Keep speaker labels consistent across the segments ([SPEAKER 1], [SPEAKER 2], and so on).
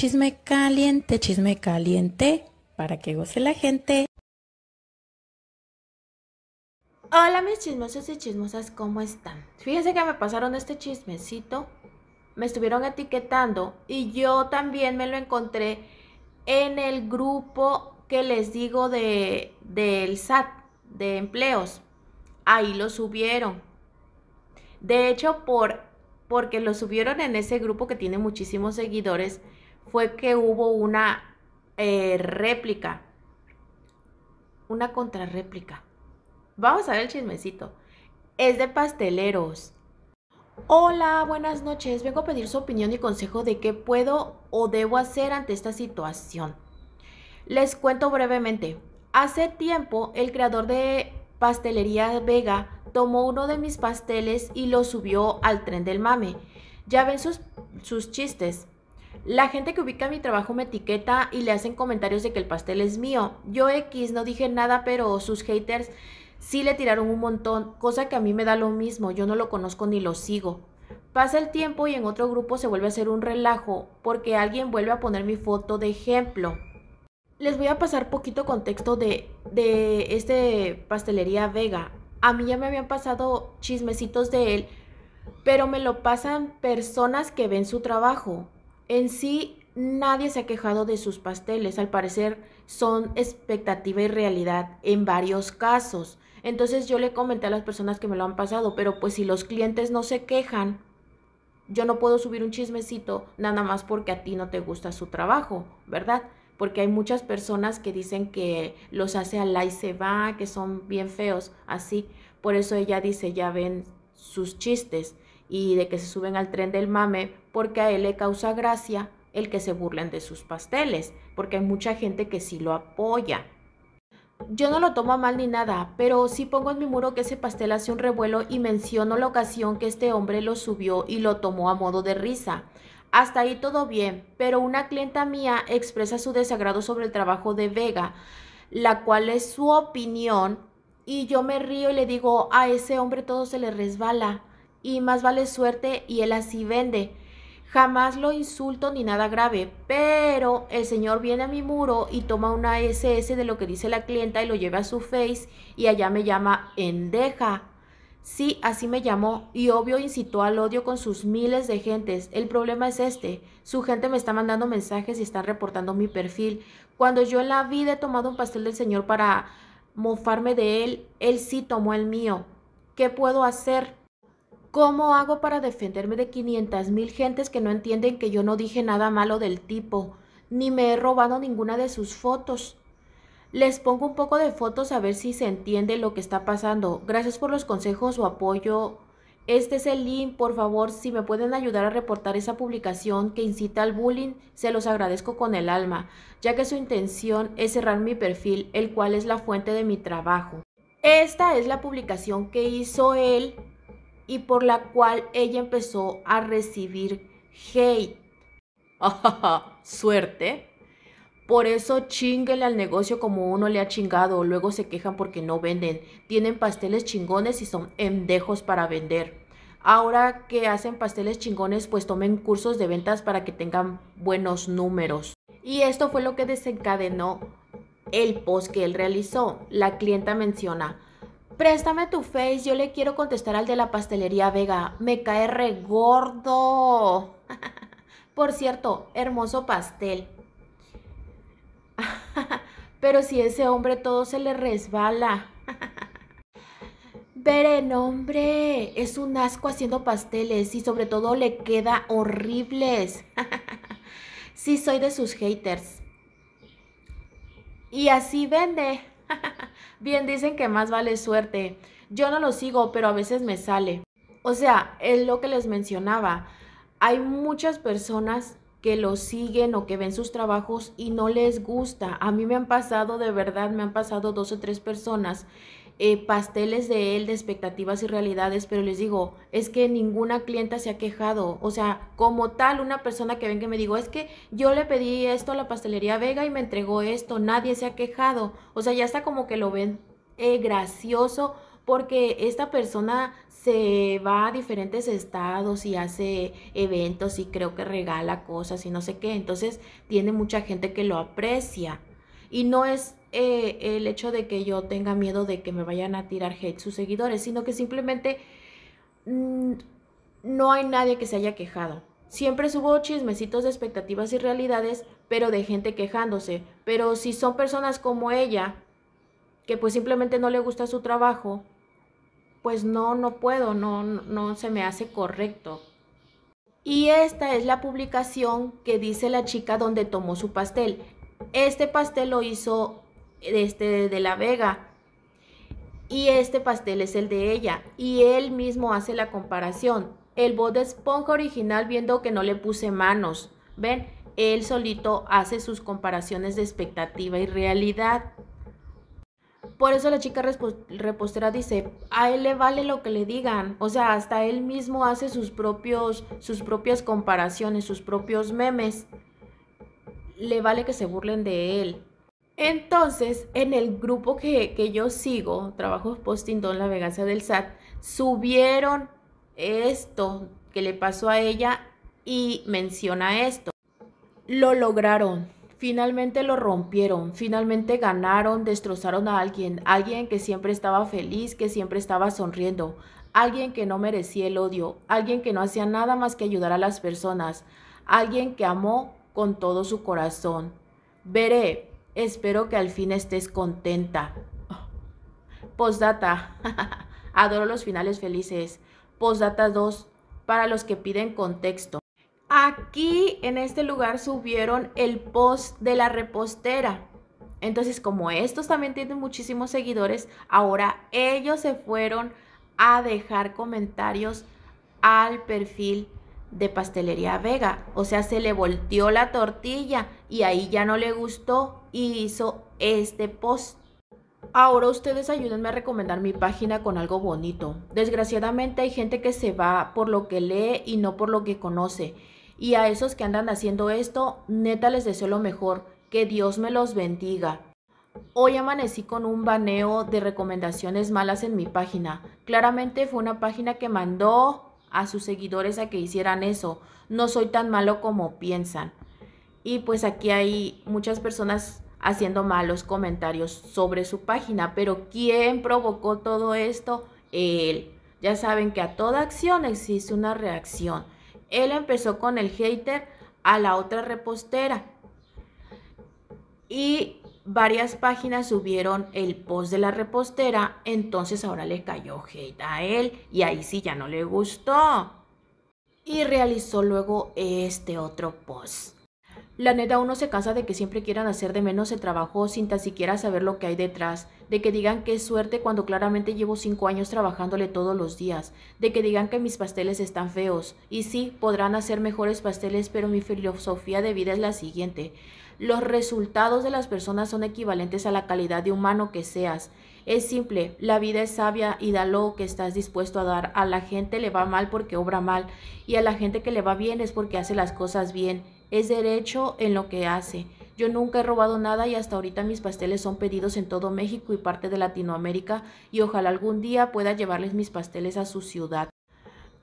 [SPEAKER 1] Chisme caliente, chisme caliente, para que goce la gente. Hola mis chismosos y chismosas, ¿cómo están? Fíjense que me pasaron este chismecito, me estuvieron etiquetando y yo también me lo encontré en el grupo que les digo de del SAT, de empleos. Ahí lo subieron. De hecho, por porque lo subieron en ese grupo que tiene muchísimos seguidores, fue que hubo una eh, réplica, una contrarréplica. Vamos a ver el chismecito. Es de pasteleros. Hola, buenas noches. Vengo a pedir su opinión y consejo de qué puedo o debo hacer ante esta situación. Les cuento brevemente. Hace tiempo, el creador de Pastelería Vega tomó uno de mis pasteles y lo subió al tren del mame. Ya ven sus, sus chistes. La gente que ubica mi trabajo me etiqueta y le hacen comentarios de que el pastel es mío. Yo X no dije nada, pero sus haters sí le tiraron un montón, cosa que a mí me da lo mismo, yo no lo conozco ni lo sigo. Pasa el tiempo y en otro grupo se vuelve a hacer un relajo, porque alguien vuelve a poner mi foto de ejemplo. Les voy a pasar poquito contexto de, de este pastelería Vega. A mí ya me habían pasado chismecitos de él, pero me lo pasan personas que ven su trabajo. En sí, nadie se ha quejado de sus pasteles. Al parecer, son expectativa y realidad en varios casos. Entonces yo le comenté a las personas que me lo han pasado, pero pues si los clientes no se quejan, yo no puedo subir un chismecito nada más porque a ti no te gusta su trabajo, ¿verdad? Porque hay muchas personas que dicen que los hace la y se va, que son bien feos, así. Por eso ella dice, ya ven sus chistes y de que se suben al tren del mame porque a él le causa gracia el que se burlen de sus pasteles, porque hay mucha gente que sí lo apoya. Yo no lo tomo mal ni nada, pero sí pongo en mi muro que ese pastel hace un revuelo y menciono la ocasión que este hombre lo subió y lo tomó a modo de risa. Hasta ahí todo bien, pero una clienta mía expresa su desagrado sobre el trabajo de Vega, la cual es su opinión, y yo me río y le digo, a ese hombre todo se le resbala, y más vale suerte y él así vende. Jamás lo insulto ni nada grave, pero el señor viene a mi muro y toma una SS de lo que dice la clienta y lo lleva a su face y allá me llama endeja. Sí, así me llamó y obvio incitó al odio con sus miles de gentes. El problema es este, su gente me está mandando mensajes y está reportando mi perfil. Cuando yo en la vida he tomado un pastel del señor para mofarme de él, él sí tomó el mío. ¿Qué puedo hacer? ¿Cómo hago para defenderme de 500 mil gentes que no entienden que yo no dije nada malo del tipo, ni me he robado ninguna de sus fotos? Les pongo un poco de fotos a ver si se entiende lo que está pasando. Gracias por los consejos o apoyo. Este es el link, por favor, si me pueden ayudar a reportar esa publicación que incita al bullying, se los agradezco con el alma, ya que su intención es cerrar mi perfil, el cual es la fuente de mi trabajo. Esta es la publicación que hizo él y por la cual ella empezó a recibir hate. Suerte. Por eso chinguenle al negocio como uno le ha chingado, luego se quejan porque no venden. Tienen pasteles chingones y son endejos para vender. Ahora que hacen pasteles chingones, pues tomen cursos de ventas para que tengan buenos números. Y esto fue lo que desencadenó el post que él realizó. La clienta menciona, préstame tu face, yo le quiero contestar al de la pastelería Vega, me cae re gordo. Por cierto, hermoso pastel. Pero si ese hombre todo se le resbala. Beren, hombre, es un asco haciendo pasteles y sobre todo le queda horribles. sí, soy de sus haters. Y así vende. Bien dicen que más vale suerte. Yo no lo sigo, pero a veces me sale. O sea, es lo que les mencionaba. Hay muchas personas que lo siguen o que ven sus trabajos y no les gusta. A mí me han pasado, de verdad, me han pasado dos o tres personas eh, pasteles de él, de expectativas y realidades, pero les digo, es que ninguna clienta se ha quejado. O sea, como tal, una persona que ven que me digo, es que yo le pedí esto a la pastelería Vega y me entregó esto, nadie se ha quejado. O sea, ya está como que lo ven eh, gracioso porque esta persona se va a diferentes estados y hace eventos y creo que regala cosas y no sé qué. Entonces tiene mucha gente que lo aprecia. Y no es eh, el hecho de que yo tenga miedo de que me vayan a tirar hate sus seguidores, sino que simplemente mm, no hay nadie que se haya quejado. Siempre subo chismecitos de expectativas y realidades, pero de gente quejándose. Pero si son personas como ella, que pues simplemente no le gusta su trabajo, pues no, no puedo, no, no se me hace correcto. Y esta es la publicación que dice la chica donde tomó su pastel. Este pastel lo hizo este de la Vega y este pastel es el de ella y él mismo hace la comparación. El bot de esponja original viendo que no le puse manos, ¿ven? Él solito hace sus comparaciones de expectativa y realidad. Por eso la chica repostera dice, a él le vale lo que le digan. O sea, hasta él mismo hace sus, propios, sus propias comparaciones, sus propios memes le vale que se burlen de él. Entonces, en el grupo que, yo sigo, Trabajos Don La Vegancia del SAT, subieron esto que le pasó a ella y menciona esto. Lo lograron, finalmente lo rompieron, finalmente ganaron, destrozaron a alguien, alguien que siempre estaba feliz, que siempre estaba sonriendo, alguien que no merecía el odio, alguien que no hacía nada más que ayudar a las personas, alguien que amó con todo su corazón. Veré, espero que al fin estés contenta. Postdata, adoro los finales felices. Postdata 2, para los que piden contexto. Aquí en este lugar subieron el post de la repostera. Entonces, como estos también tienen muchísimos seguidores, ahora ellos se fueron a dejar comentarios al perfil de pastelería Vega. O sea, se le volteó la tortilla y ahí ya no le gustó y hizo este post. Ahora ustedes ayúdenme a recomendar mi página con algo bonito. Desgraciadamente hay gente que se va por lo que lee y no por lo que conoce. Y a esos que andan haciendo esto, neta les deseo lo mejor. Que Dios me los bendiga. Hoy amanecí con un baneo de recomendaciones malas en mi página. Claramente fue una página que mandó a sus seguidores a que hicieran eso. No soy tan malo como piensan. Y pues aquí hay muchas personas haciendo malos comentarios sobre su página, pero ¿quién provocó todo esto? Él. Ya saben que a toda acción existe una reacción. Él empezó con el hater a la otra repostera. Y varias páginas subieron el post de la repostera, entonces ahora le cayó hate a él y ahí sí ya no le gustó. Y realizó luego este otro post. La neta uno se cansa de que siempre quieran hacer de menos el trabajo sin tan siquiera saber lo que hay detrás, de que digan que es suerte cuando claramente llevo cinco años trabajándole todos los días, de que digan que mis pasteles están feos, y sí, podrán hacer mejores pasteles, pero mi filosofía de vida es la siguiente. Los resultados de las personas son equivalentes a la calidad de humano que seas. Es simple, la vida es sabia y da lo que estás dispuesto a dar. A la gente le va mal porque obra mal y a la gente que le va bien es porque hace las cosas bien es derecho en lo que hace. Yo nunca he robado nada y hasta ahorita mis pasteles son pedidos en todo México y parte de Latinoamérica y ojalá algún día pueda llevarles mis pasteles a su ciudad.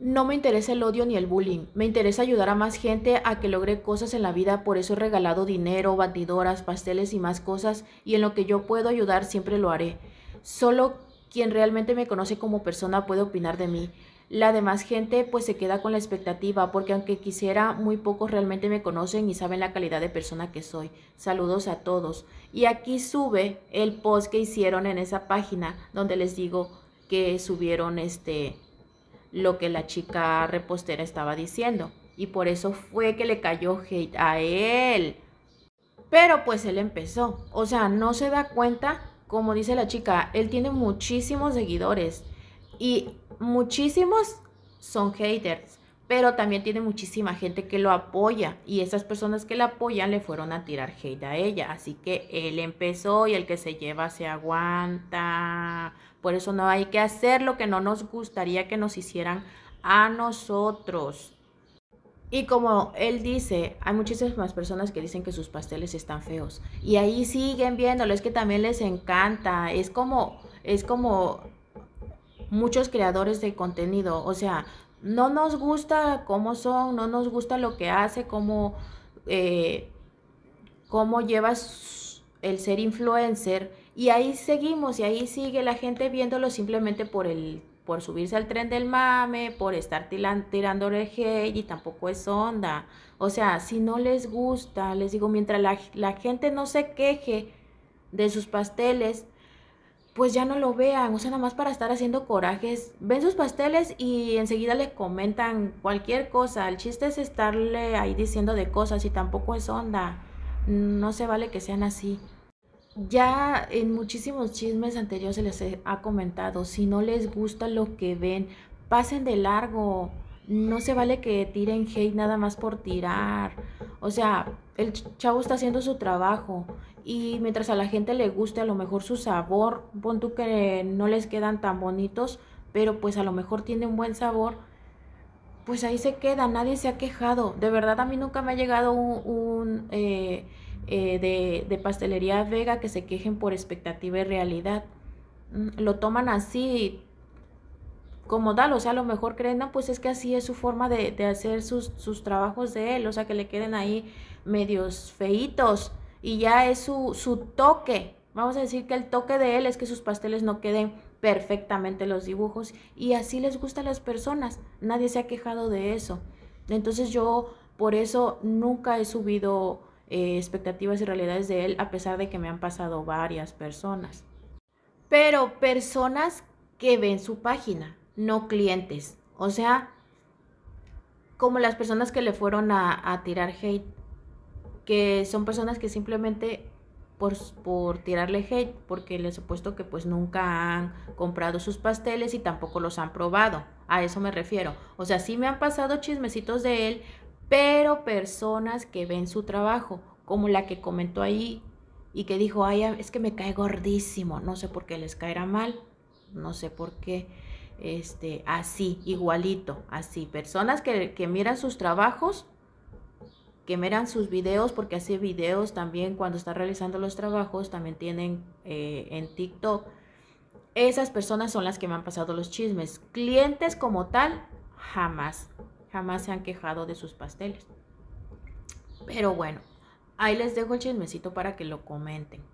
[SPEAKER 1] No me interesa el odio ni el bullying, me interesa ayudar a más gente a que logre cosas en la vida, por eso he regalado dinero, batidoras, pasteles y más cosas y en lo que yo puedo ayudar siempre lo haré. Solo quien realmente me conoce como persona puede opinar de mí la demás gente pues se queda con la expectativa, porque aunque quisiera, muy pocos realmente me conocen y saben la calidad de persona que soy. Saludos a todos. Y aquí sube el post que hicieron en esa página donde les digo que subieron este lo que la chica repostera estaba diciendo. Y por eso fue que le cayó hate a él. Pero pues él empezó. O sea, no se da cuenta, como dice la chica, él tiene muchísimos seguidores. Y muchísimos son haters, pero también tiene muchísima gente que lo apoya y esas personas que la apoyan le fueron a tirar hate a ella. Así que él empezó y el que se lleva se aguanta. Por eso no hay que hacer lo que no nos gustaría que nos hicieran a nosotros. Y como él dice, hay muchísimas personas que dicen que sus pasteles están feos. Y ahí siguen viéndolo, es que también les encanta. Es como, es como muchos creadores de contenido. O sea, no nos gusta cómo son, no nos gusta lo que hace, cómo, eh, cómo llevas el ser influencer. Y ahí seguimos y ahí sigue la gente viéndolo simplemente por el por subirse al tren del mame, por estar tirando hate y tampoco es onda. O sea, si no les gusta, les digo, mientras la, la gente no se queje de sus pasteles, pues ya no lo vean, o sea, nada más para estar haciendo corajes. Ven sus pasteles y enseguida le comentan cualquier cosa. El chiste es estarle ahí diciendo de cosas y tampoco es onda. No se vale que sean así. Ya en muchísimos chismes anteriores se les ha comentado, si no les gusta lo que ven, pasen de largo no se vale que tiren hate nada más por tirar. O sea, el chavo está haciendo su trabajo y mientras a la gente le guste a lo mejor su sabor, pon tú que no les quedan tan bonitos, pero pues a lo mejor tiene un buen sabor, pues ahí se queda, nadie se ha quejado. De verdad a mí nunca me ha llegado un, eh, eh, de, de pastelería vega que se quejen por expectativa y realidad. Mm, lo toman así como tal, o sea, a lo mejor creen, pues es que así es su forma de, hacer sus, trabajos de él, o sea, que le queden ahí medios feitos y ya es su, toque. Vamos a decir que el toque de él es que sus pasteles no queden perfectamente los dibujos y así les gusta a las personas. Nadie se ha quejado de eso. Entonces yo por eso nunca he subido eh, expectativas y realidades de él, a pesar de que me han pasado varias personas. Pero personas que ven su página, no clientes. O sea, como las personas que le fueron a, tirar hate, que son personas que simplemente por, por, tirarle hate, porque les he puesto que pues nunca han comprado sus pasteles y tampoco los han probado. A eso me refiero. O sea, sí me han pasado chismecitos de él, pero personas que ven su trabajo, como la que comentó ahí y que dijo, ay, es que me cae gordísimo, no sé por qué les caerá mal, no sé por qué este, así, igualito, así. Personas que, miran sus trabajos, que miran sus videos, porque hace videos también cuando está realizando los trabajos, también tienen eh, en TikTok. Esas personas son las que me han pasado los chismes. Clientes como tal, jamás, jamás se han quejado de sus pasteles. Pero bueno, ahí les dejo el chismecito para que lo comenten.